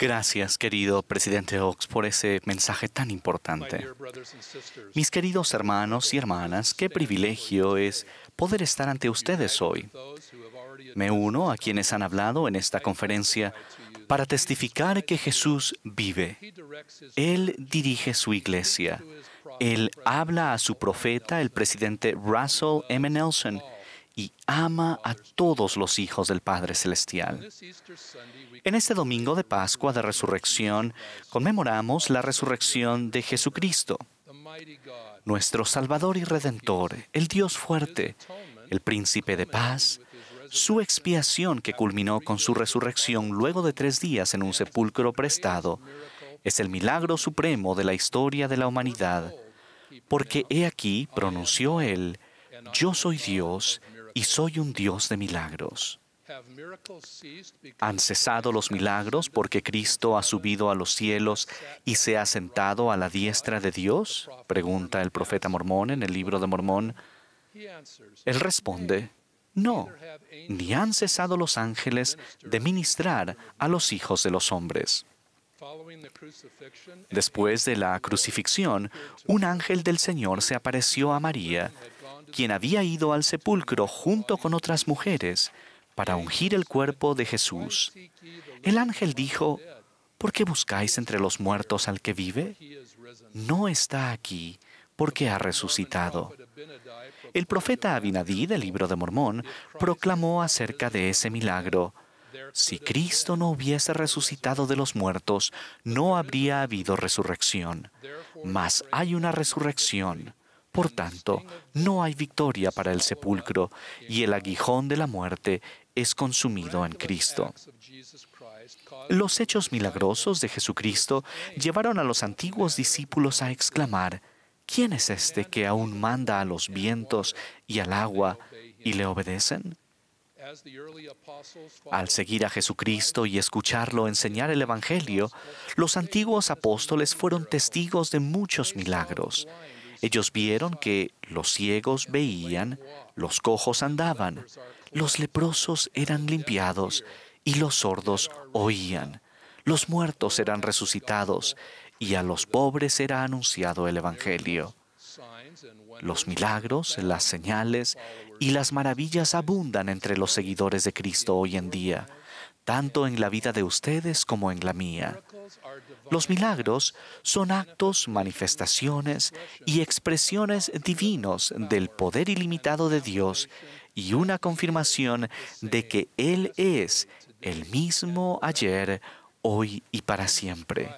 Gracias, querido presidente Oaks, por ese mensaje tan importante. Mis queridos hermanos y hermanas, qué privilegio es poder estar ante ustedes hoy. Me uno a quienes han hablado en esta conferencia para testificar que Jesús vive. Él dirige su iglesia. Él habla a su profeta, el presidente Russell M. Nelson, y ama a todos los hijos del Padre Celestial. En este domingo de Pascua de Resurrección conmemoramos la resurrección de Jesucristo, nuestro Salvador y Redentor, el Dios fuerte, el Príncipe de Paz, su expiación que culminó con su resurrección luego de tres días en un sepulcro prestado, es el milagro supremo de la historia de la humanidad, porque he aquí, pronunció él, yo soy Dios y soy un Dios de milagros. ¿Han cesado los milagros porque Cristo ha subido a los cielos y se ha sentado a la diestra de Dios? Pregunta el profeta Mormón en el libro de Mormón. Él responde, no, ni han cesado los ángeles de ministrar a los hijos de los hombres. Después de la crucifixión, un ángel del Señor se apareció a María quien había ido al sepulcro junto con otras mujeres para ungir el cuerpo de Jesús. El ángel dijo, ¿por qué buscáis entre los muertos al que vive? No está aquí porque ha resucitado. El profeta Abinadí del libro de Mormón proclamó acerca de ese milagro. Si Cristo no hubiese resucitado de los muertos, no habría habido resurrección. Mas hay una resurrección. Por tanto, no hay victoria para el sepulcro y el aguijón de la muerte es consumido en Cristo. Los hechos milagrosos de Jesucristo llevaron a los antiguos discípulos a exclamar, ¿quién es este que aún manda a los vientos y al agua y le obedecen? Al seguir a Jesucristo y escucharlo enseñar el Evangelio, los antiguos apóstoles fueron testigos de muchos milagros ellos vieron que los ciegos veían, los cojos andaban, los leprosos eran limpiados y los sordos oían. Los muertos eran resucitados y a los pobres era anunciado el Evangelio. Los milagros, las señales y las maravillas abundan entre los seguidores de Cristo hoy en día tanto en la vida de ustedes como en la mía. Los milagros son actos, manifestaciones y expresiones divinos del poder ilimitado de Dios y una confirmación de que Él es el mismo ayer, hoy y para siempre.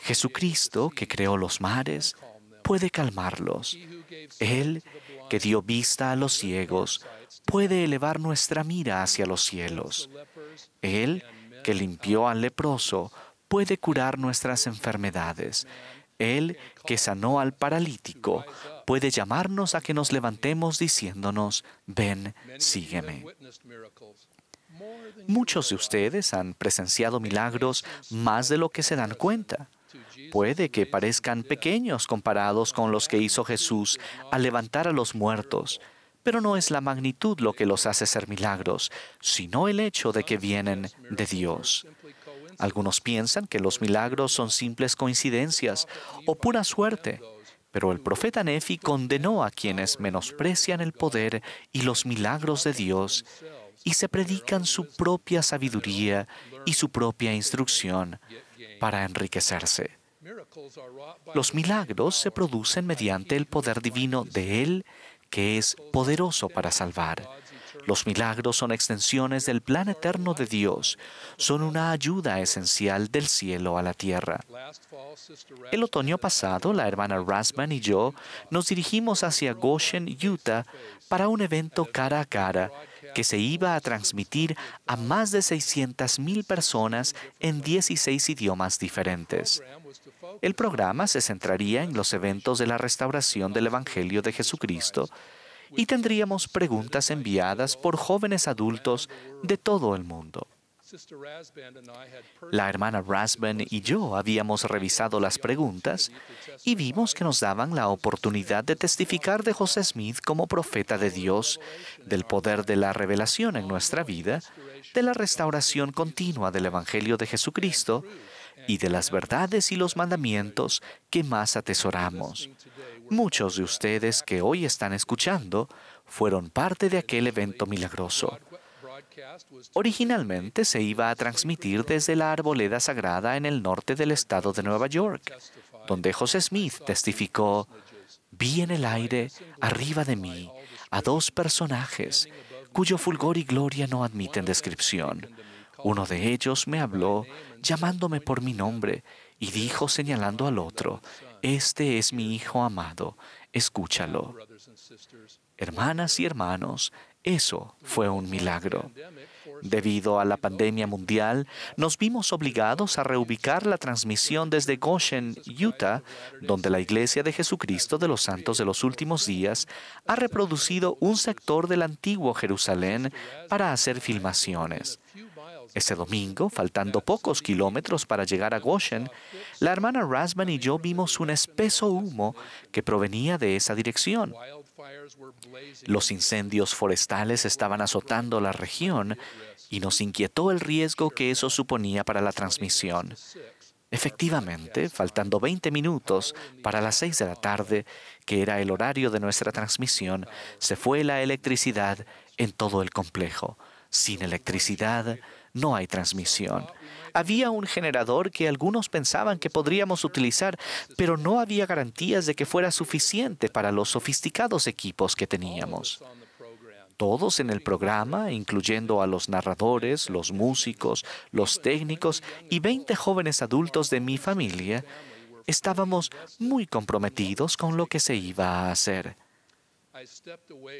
Jesucristo, que creó los mares, puede calmarlos. Él, que dio vista a los ciegos, puede elevar nuestra mira hacia los cielos. Él, que limpió al leproso, puede curar nuestras enfermedades. Él, que sanó al paralítico, puede llamarnos a que nos levantemos diciéndonos, ven, sígueme. Muchos de ustedes han presenciado milagros más de lo que se dan cuenta. Puede que parezcan pequeños comparados con los que hizo Jesús al levantar a los muertos, pero no es la magnitud lo que los hace ser milagros, sino el hecho de que vienen de Dios. Algunos piensan que los milagros son simples coincidencias o pura suerte, pero el profeta Nefi condenó a quienes menosprecian el poder y los milagros de Dios y se predican su propia sabiduría y su propia instrucción para enriquecerse. Los milagros se producen mediante el poder divino de Él que es poderoso para salvar. Los milagros son extensiones del plan eterno de Dios, son una ayuda esencial del cielo a la tierra. El otoño pasado, la hermana Rasman y yo nos dirigimos hacia Goshen, Utah, para un evento cara a cara que se iba a transmitir a más de 600.000 personas en 16 idiomas diferentes. El programa se centraría en los eventos de la restauración del Evangelio de Jesucristo y tendríamos preguntas enviadas por jóvenes adultos de todo el mundo. La hermana Rasband y yo habíamos revisado las preguntas y vimos que nos daban la oportunidad de testificar de José Smith como profeta de Dios, del poder de la revelación en nuestra vida, de la restauración continua del Evangelio de Jesucristo y de las verdades y los mandamientos que más atesoramos. Muchos de ustedes que hoy están escuchando fueron parte de aquel evento milagroso. Originalmente se iba a transmitir desde la arboleda sagrada en el norte del estado de Nueva York, donde José Smith testificó, vi en el aire, arriba de mí, a dos personajes cuyo fulgor y gloria no admiten descripción. Uno de ellos me habló, llamándome por mi nombre, y dijo señalando al otro, Este es mi Hijo amado, escúchalo. Hermanas y hermanos, eso fue un milagro. Debido a la pandemia mundial, nos vimos obligados a reubicar la transmisión desde Goshen, Utah, donde la Iglesia de Jesucristo de los Santos de los Últimos Días ha reproducido un sector del antiguo Jerusalén para hacer filmaciones. Ese domingo, faltando pocos kilómetros para llegar a Goshen, la hermana Rasman y yo vimos un espeso humo que provenía de esa dirección. Los incendios forestales estaban azotando la región y nos inquietó el riesgo que eso suponía para la transmisión. Efectivamente, faltando 20 minutos para las 6 de la tarde, que era el horario de nuestra transmisión, se fue la electricidad en todo el complejo. Sin electricidad no hay transmisión. Había un generador que algunos pensaban que podríamos utilizar, pero no había garantías de que fuera suficiente para los sofisticados equipos que teníamos todos en el programa, incluyendo a los narradores, los músicos, los técnicos y 20 jóvenes adultos de mi familia, estábamos muy comprometidos con lo que se iba a hacer.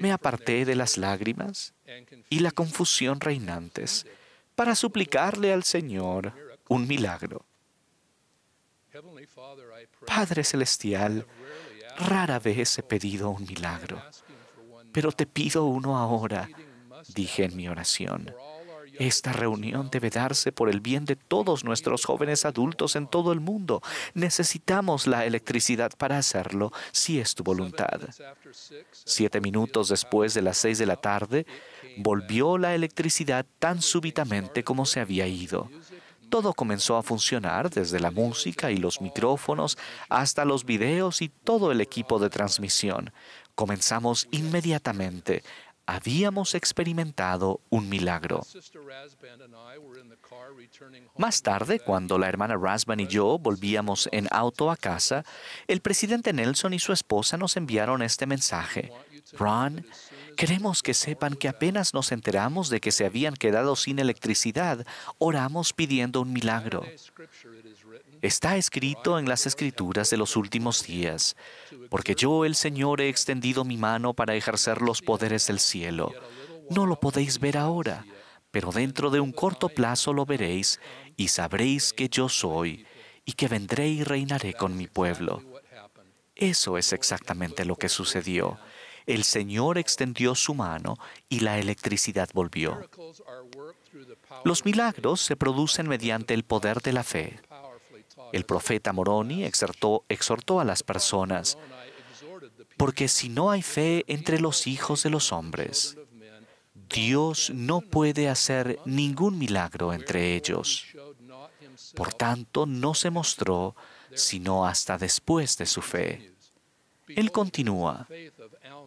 Me aparté de las lágrimas y la confusión reinantes para suplicarle al Señor un milagro. Padre Celestial, rara vez he pedido un milagro, pero te pido uno ahora, dije en mi oración. Esta reunión debe darse por el bien de todos nuestros jóvenes adultos en todo el mundo. Necesitamos la electricidad para hacerlo, si es tu voluntad. Siete minutos después de las seis de la tarde, volvió la electricidad tan súbitamente como se había ido. Todo comenzó a funcionar, desde la música y los micrófonos hasta los videos y todo el equipo de transmisión. Comenzamos inmediatamente. Habíamos experimentado un milagro. Más tarde, cuando la hermana Rasban y yo volvíamos en auto a casa, el presidente Nelson y su esposa nos enviaron este mensaje. Ron, queremos que sepan que apenas nos enteramos de que se habían quedado sin electricidad, oramos pidiendo un milagro. Está escrito en las escrituras de los últimos días, porque yo el Señor he extendido mi mano para ejercer los poderes del cielo. No lo podéis ver ahora, pero dentro de un corto plazo lo veréis y sabréis que yo soy y que vendré y reinaré con mi pueblo. Eso es exactamente lo que sucedió el Señor extendió su mano y la electricidad volvió. Los milagros se producen mediante el poder de la fe. El profeta Moroni exhortó, a las personas, porque si no hay fe entre los hijos de los hombres, Dios no puede hacer ningún milagro entre ellos. Por tanto, no se mostró sino hasta después de su fe. Él continúa,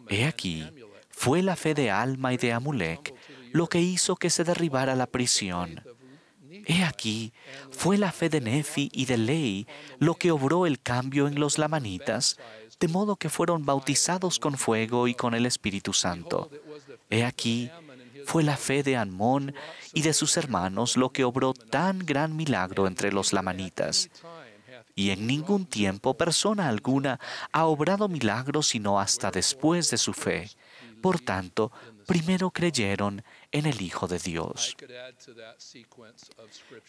He aquí, fue la fe de Alma y de Amulek lo que hizo que se derribara la prisión. He aquí, fue la fe de Nefi y de Lehi, lo que obró el cambio en los lamanitas, de modo que fueron bautizados con fuego y con el Espíritu Santo. He aquí, fue la fe de Amón y de sus hermanos lo que obró tan gran milagro entre los lamanitas y en ningún tiempo persona alguna ha obrado milagros sino hasta después de su fe. Por tanto, primero creyeron en el Hijo de Dios.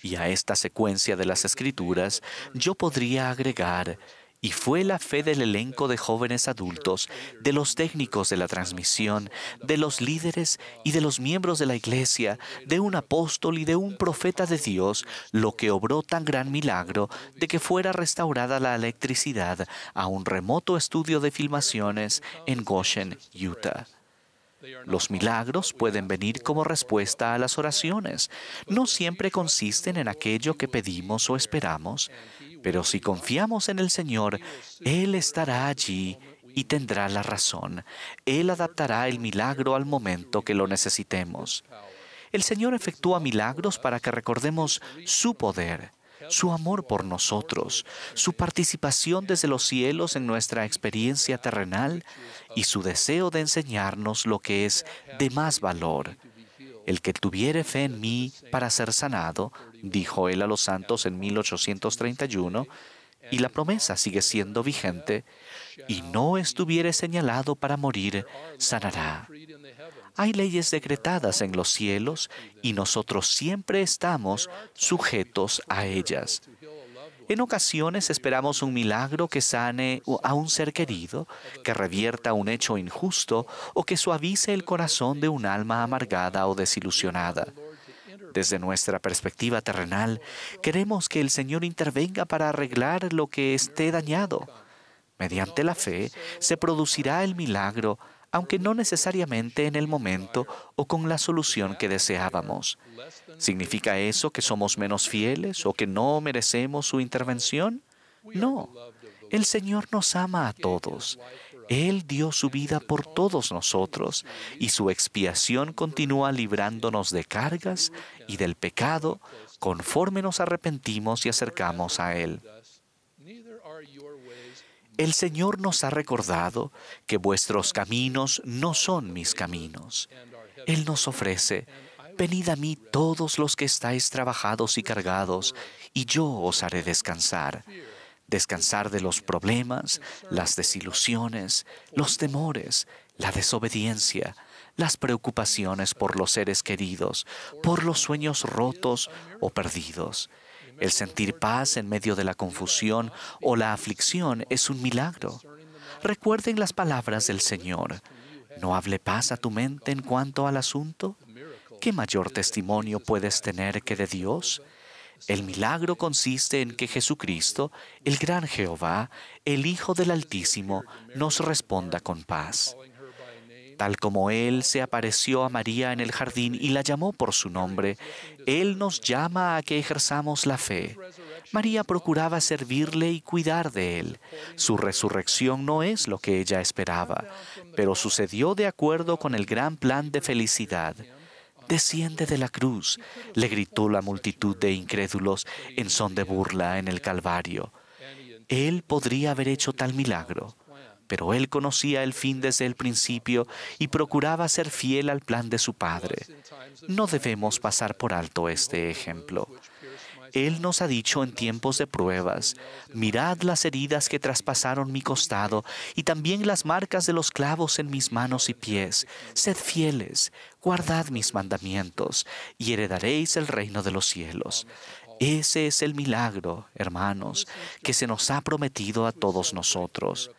Y a esta secuencia de las escrituras yo podría agregar y fue la fe del elenco de jóvenes adultos, de los técnicos de la transmisión, de los líderes y de los miembros de la iglesia, de un apóstol y de un profeta de Dios, lo que obró tan gran milagro de que fuera restaurada la electricidad a un remoto estudio de filmaciones en Goshen, Utah. Los milagros pueden venir como respuesta a las oraciones. No siempre consisten en aquello que pedimos o esperamos. Pero si confiamos en el Señor, Él estará allí y tendrá la razón. Él adaptará el milagro al momento que lo necesitemos. El Señor efectúa milagros para que recordemos su poder, su amor por nosotros, su participación desde los cielos en nuestra experiencia terrenal y su deseo de enseñarnos lo que es de más valor, el que tuviere fe en mí para ser sanado, dijo él a los santos en 1831, y la promesa sigue siendo vigente, y no estuviere señalado para morir, sanará. Hay leyes decretadas en los cielos y nosotros siempre estamos sujetos a ellas. En ocasiones esperamos un milagro que sane a un ser querido, que revierta un hecho injusto o que suavice el corazón de un alma amargada o desilusionada. Desde nuestra perspectiva terrenal, queremos que el Señor intervenga para arreglar lo que esté dañado. Mediante la fe se producirá el milagro aunque no necesariamente en el momento o con la solución que deseábamos. ¿Significa eso que somos menos fieles o que no merecemos su intervención? No. El Señor nos ama a todos. Él dio su vida por todos nosotros y su expiación continúa librándonos de cargas y del pecado conforme nos arrepentimos y acercamos a Él. El Señor nos ha recordado que vuestros caminos no son mis caminos. Él nos ofrece, venid a mí todos los que estáis trabajados y cargados, y yo os haré descansar. Descansar de los problemas, las desilusiones, los temores, la desobediencia, las preocupaciones por los seres queridos, por los sueños rotos o perdidos. El sentir paz en medio de la confusión o la aflicción es un milagro. Recuerden las palabras del Señor. No hable paz a tu mente en cuanto al asunto. ¿Qué mayor testimonio puedes tener que de Dios? El milagro consiste en que Jesucristo, el gran Jehová, el Hijo del Altísimo, nos responda con paz. Tal como Él se apareció a María en el jardín y la llamó por su nombre, Él nos llama a que ejerzamos la fe. María procuraba servirle y cuidar de Él. Su resurrección no es lo que ella esperaba, pero sucedió de acuerdo con el gran plan de felicidad. Desciende de la cruz, le gritó la multitud de incrédulos en son de burla en el Calvario. Él podría haber hecho tal milagro pero él conocía el fin desde el principio y procuraba ser fiel al plan de su Padre. No debemos pasar por alto este ejemplo. Él nos ha dicho en tiempos de pruebas, mirad las heridas que traspasaron mi costado y también las marcas de los clavos en mis manos y pies. Sed fieles, guardad mis mandamientos y heredaréis el reino de los cielos. Ese es el milagro, hermanos, que se nos ha prometido a todos nosotros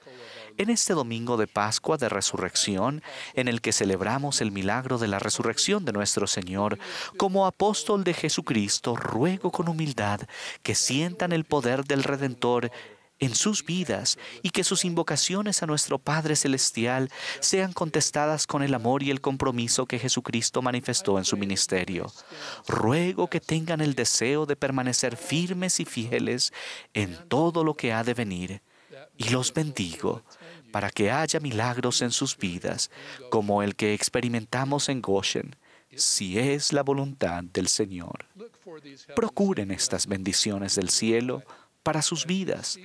en este domingo de Pascua de Resurrección, en el que celebramos el milagro de la resurrección de nuestro Señor, como apóstol de Jesucristo, ruego con humildad que sientan el poder del Redentor en sus vidas y que sus invocaciones a nuestro Padre Celestial sean contestadas con el amor y el compromiso que Jesucristo manifestó en su ministerio. Ruego que tengan el deseo de permanecer firmes y fieles en todo lo que ha de venir y los bendigo para que haya milagros en sus vidas, como el que experimentamos en Goshen, si es la voluntad del Señor. Procuren estas bendiciones del cielo para sus vidas,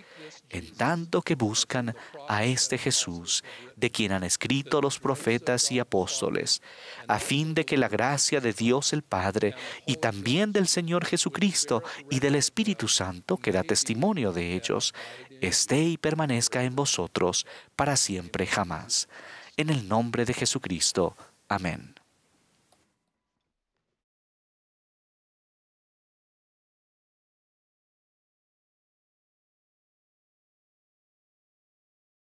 en tanto que buscan a este Jesús, de quien han escrito los profetas y apóstoles, a fin de que la gracia de Dios el Padre y también del Señor Jesucristo y del Espíritu Santo, que da testimonio de ellos, esté y permanezca en vosotros para siempre jamás. En el nombre de Jesucristo. Amén.